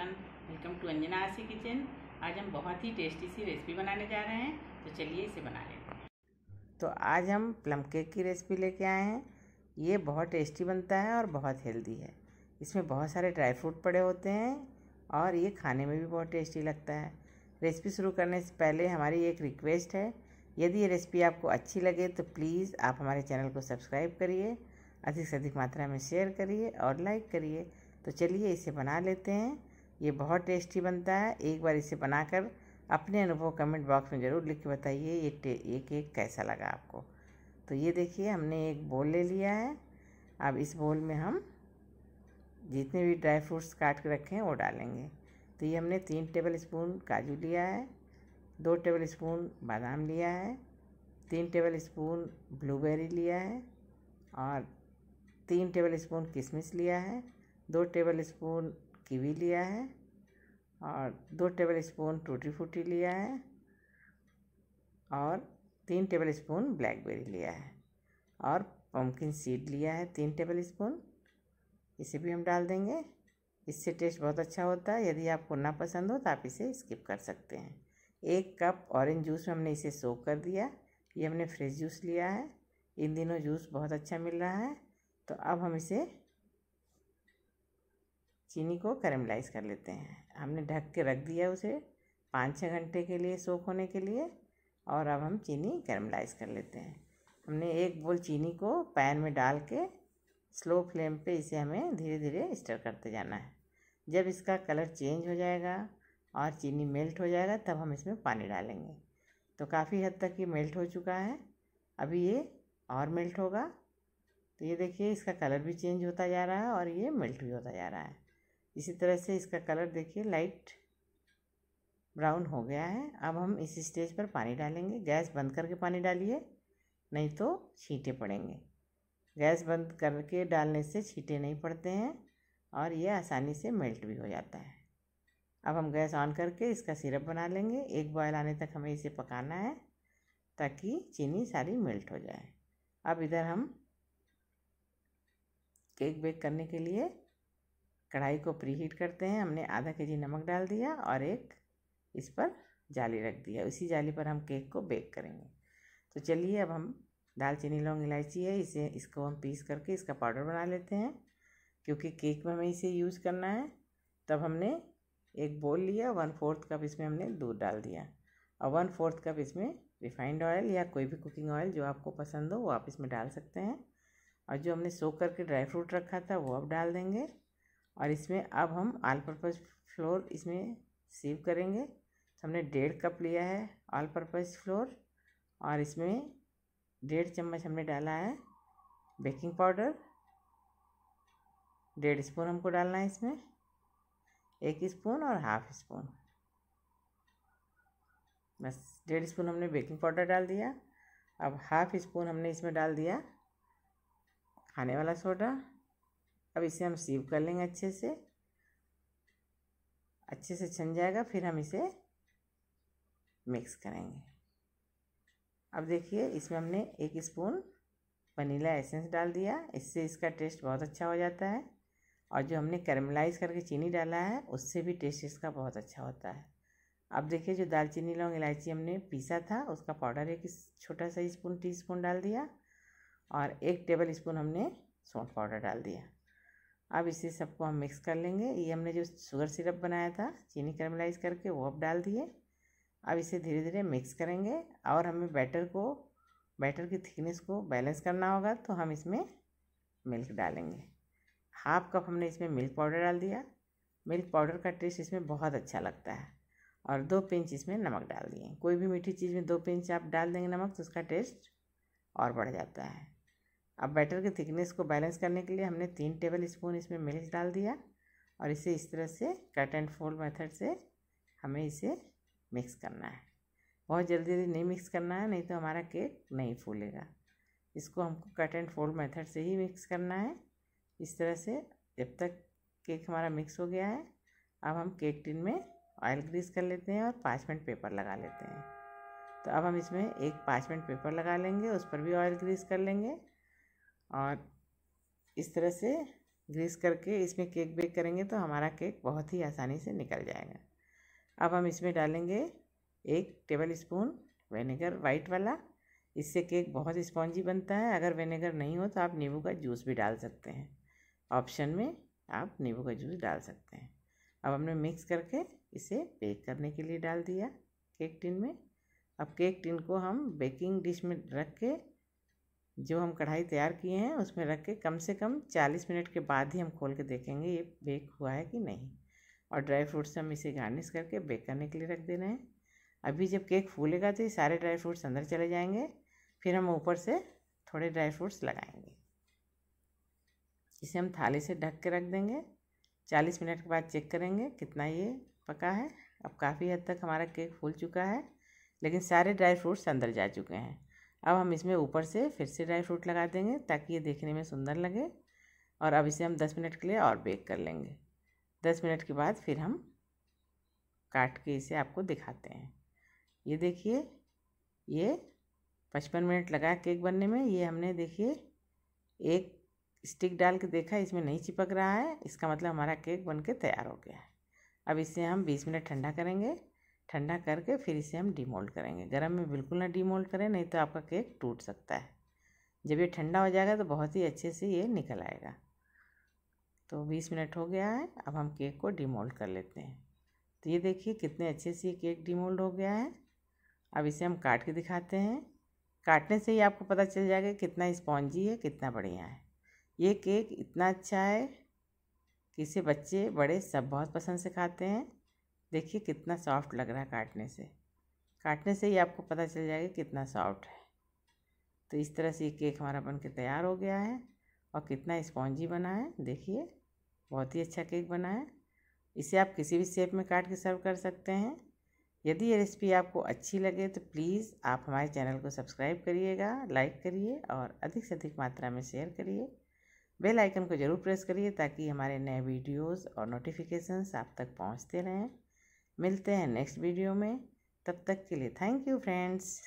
everyone welcome to Anjana आसी kitchen आज हम बहुत ही टेस्टी सी रेसिपी बनाने जा रहे हैं तो चलिए इसे बना लेते हैं तो आज हम प्लम केक की रेसिपी लेके आए हैं ये बहुत टेस्टी बनता है और बहुत हेल्दी है इसमें बहुत सारे ड्राई फ्रूट पड़े होते हैं और ये खाने में भी बहुत टेस्टी लगता है रेसिपी शुरू करने से पहले हमारी एक रिक्वेस्ट है यदि ये रेसिपी आपको अच्छी लगे तो प्लीज़ आप हमारे चैनल को सब्सक्राइब करिए अधिक से अधिक मात्रा में शेयर करिए और लाइक करिए तो चलिए इसे बना लेते हैं ये बहुत टेस्टी बनता है एक बार इसे बनाकर अपने अनुभव कमेंट बॉक्स में ज़रूर लिख के बताइए ये ये केक कैसा लगा आपको तो ये देखिए हमने एक बोल ले लिया है अब इस बोल में हम जितने भी ड्राई फ्रूट्स काट के रखे हैं वो डालेंगे तो ये हमने तीन टेबल स्पून काजू लिया है दो टेबल स्पून बादाम लिया है तीन टेबल स्पून ब्लूबेरी लिया है और तीन टेबल स्पून किशमिश लिया है दो टेबल स्पून कीवी लिया है और दो टेबल स्पून टूटी फूटी लिया है और तीन टेबल स्पून ब्लैकबेरी लिया है और पम्पकिन सीड लिया है तीन टेबल स्पून इसे भी हम डाल देंगे इससे टेस्ट बहुत अच्छा होता है यदि आपको ना पसंद हो तो आप इसे स्किप कर सकते हैं एक कप ऑरेंज जूस में हमने इसे सोख कर दिया ये हमने फ्रेश जूस लिया है इन दिनों जूस बहुत अच्छा मिल रहा है तो अब हम इसे चीनी को कैरमलाइज कर लेते हैं हमने ढक के रख दिया उसे पाँच छः घंटे के लिए सोख होने के लिए और अब हम चीनी कैरमलाइज कर लेते हैं हमने एक बोल चीनी को पैन में डाल के स्लो फ्लेम पे इसे हमें धीरे धीरे स्टर करते जाना है जब इसका कलर चेंज हो जाएगा और चीनी मेल्ट हो जाएगा तब हम इसमें पानी डालेंगे तो काफ़ी हद तक ये मेल्ट हो चुका है अभी ये और मेल्ट होगा तो ये देखिए इसका कलर भी चेंज होता जा रहा है और ये मेल्ट भी होता जा रहा है इसी तरह से इसका कलर देखिए लाइट ब्राउन हो गया है अब हम इस स्टेज पर पानी डालेंगे गैस बंद करके पानी डालिए नहीं तो छींटे पड़ेंगे गैस बंद करके डालने से छींटे नहीं पड़ते हैं और ये आसानी से मेल्ट भी हो जाता है अब हम गैस ऑन करके इसका सिरप बना लेंगे एक बॉयल आने तक हमें इसे पकाना है ताकि चीनी सारी मेल्ट हो जाए अब इधर हम केक बेक करने के लिए कढ़ाई को प्री हीट करते हैं हमने आधा के जी नमक डाल दिया और एक इस पर जाली रख दिया उसी जाली पर हम केक को बेक करेंगे तो चलिए अब हम दालचीनी लौंग इलायची है इसे इसको हम पीस करके इसका पाउडर बना लेते हैं क्योंकि केक में हमें इसे यूज़ करना है तब हमने एक बोल लिया वन फोर्थ कप इसमें हमने दूध डाल दिया और वन फोर्थ कप इसमें रिफाइंड ऑयल या कोई भी कुकिंग ऑयल जो आपको पसंद हो वो आप इसमें डाल सकते हैं और जो हमने सो करके ड्राई फ्रूट रखा था वो अब डाल देंगे और इसमें अब हम ऑल पर्पज़ फ्लोर इसमें सीव करेंगे तो हमने डेढ़ कप लिया है ऑल पर्पज़ फ्लोर और इसमें डेढ़ चम्मच हमने डाला है बेकिंग पाउडर डेढ़ स्पून हमको डालना है इसमें एक स्पून और हाफ स्पून बस डेढ़ स्पून हमने बेकिंग पाउडर डाल दिया अब हाफ स्पून हमने इसमें डाल दिया खाने वाला सोडा अब इसे हम सीव कर लेंगे अच्छे से अच्छे से छन जाएगा फिर हम इसे मिक्स करेंगे अब देखिए इसमें हमने एक स्पून वनीला एसेंस डाल दिया इससे इसका टेस्ट बहुत अच्छा हो जाता है और जो हमने कैरमलाइज करके चीनी डाला है उससे भी टेस्ट इसका बहुत अच्छा होता है अब देखिए जो दालचीनी लौंग इलायची हमने पीसा था उसका पाउडर एक छोटा सा स्पून टी स्पून डाल दिया और एक टेबल स्पून हमने सौंठ पाउडर डाल दिया अब इसे सबको हम मिक्स कर लेंगे ये हमने जो शुगर सिरप बनाया था चीनी करमलाइज करके वो अब डाल दिए अब इसे धीरे धीरे मिक्स करेंगे और हमें बैटर को बैटर की थिकनेस को बैलेंस करना होगा तो हम इसमें मिल्क डालेंगे हाफ कप हमने इसमें मिल्क पाउडर डाल दिया मिल्क पाउडर का टेस्ट इसमें बहुत अच्छा लगता है और दो पिंच इसमें नमक डाल दिए कोई भी मीठी चीज़ में दो पिंच आप डाल देंगे नमक तो उसका टेस्ट और बढ़ जाता है अब बैटर के थिकनेस को बैलेंस करने के लिए हमने तीन टेबल स्पून इसमें मिल्क डाल दिया और इसे इस तरह से कट एंड फोल्ड मेथड से हमें इसे मिक्स करना है बहुत जल्दी जल्दी नहीं मिक्स करना है नहीं तो हमारा केक नहीं फूलेगा इसको हमको कट एंड फोल्ड मेथड से ही मिक्स करना है इस तरह से जब तक केक हमारा मिक्स हो गया है अब हम केक टिन में ऑयल ग्रीस कर लेते हैं और पाँच मिनट पेपर लगा लेते हैं तो अब हम इसमें एक पाँच मिनट पेपर लगा लेंगे उस पर भी ऑयल ग्रीस कर लेंगे और इस तरह से ग्रीस करके इसमें केक बेक करेंगे तो हमारा केक बहुत ही आसानी से निकल जाएगा अब हम इसमें डालेंगे एक टेबल स्पून वेनेगर वाइट वाला इससे केक बहुत स्पॉन्जी बनता है अगर वेनेगर नहीं हो तो आप नींबू का जूस भी डाल सकते हैं ऑप्शन में आप नींबू का जूस डाल सकते हैं अब हमने मिक्स करके इसे बेक करने के लिए डाल दिया केक टिन में अब केक टिन को हम बेकिंग डिश में रख के जो हम कढ़ाई तैयार किए हैं उसमें रख के कम से कम चालीस मिनट के बाद ही हम खोल के देखेंगे ये बेक हुआ है कि नहीं और ड्राई फ्रूट्स हम इसे गार्निश करके बेक करने के लिए रख दे रहे हैं अभी जब केक फूलेगा तो ये सारे ड्राई फ्रूट्स अंदर चले जाएंगे फिर हम ऊपर से थोड़े ड्राई फ्रूट्स लगाएंगे इसे हम थाली से ढक के रख देंगे चालीस मिनट के बाद चेक करेंगे कितना ये पका है अब काफ़ी हद तक हमारा केक फूल चुका है लेकिन सारे ड्राई फ्रूट्स अंदर जा चुके हैं अब हम इसमें ऊपर से फिर से ड्राई फ्रूट लगा देंगे ताकि ये देखने में सुंदर लगे और अब इसे हम दस मिनट के लिए और बेक कर लेंगे दस मिनट के बाद फिर हम काट के इसे आपको दिखाते हैं ये देखिए ये पचपन मिनट लगा केक बनने में ये हमने देखिए एक स्टिक डाल के देखा इसमें नहीं चिपक रहा है इसका मतलब हमारा केक बन के तैयार हो गया है अब इसे हम बीस मिनट ठंडा करेंगे ठंडा करके फिर इसे हम डीमोल्ड करेंगे गर्म में बिल्कुल ना डीमोल्ड करें नहीं तो आपका केक टूट सकता है जब ये ठंडा हो जाएगा तो बहुत ही अच्छे से ये निकल आएगा तो 20 मिनट हो गया है अब हम केक को डीमोल्ड कर लेते हैं तो ये देखिए कितने अच्छे से ये केक डीमोल्ड हो गया है अब इसे हम काट के दिखाते हैं काटने से ही आपको पता चल जाएगा कितना स्पॉन्जी है कितना बढ़िया है ये केक इतना अच्छा है कि इसे बच्चे बड़े सब बहुत पसंद से खाते हैं देखिए कितना सॉफ्ट लग रहा है काटने से काटने से ही आपको पता चल जाएगा कितना सॉफ्ट है तो इस तरह से ये केक हमारा बन के तैयार हो गया है और कितना स्पॉन्जी बना है देखिए बहुत ही अच्छा केक बना है इसे आप किसी भी शेप में काट के सर्व कर सकते हैं यदि ये रेसिपी आपको अच्छी लगे तो प्लीज़ आप हमारे चैनल को सब्सक्राइब करिएगा लाइक करिए और अधिक से अधिक मात्रा में शेयर करिए बेल आइकन को ज़रूर प्रेस करिए ताकि हमारे नए वीडियोस और नोटिफिकेशंस आप तक पहुंचते रहें मिलते हैं नेक्स्ट वीडियो में तब तक के लिए थैंक यू फ्रेंड्स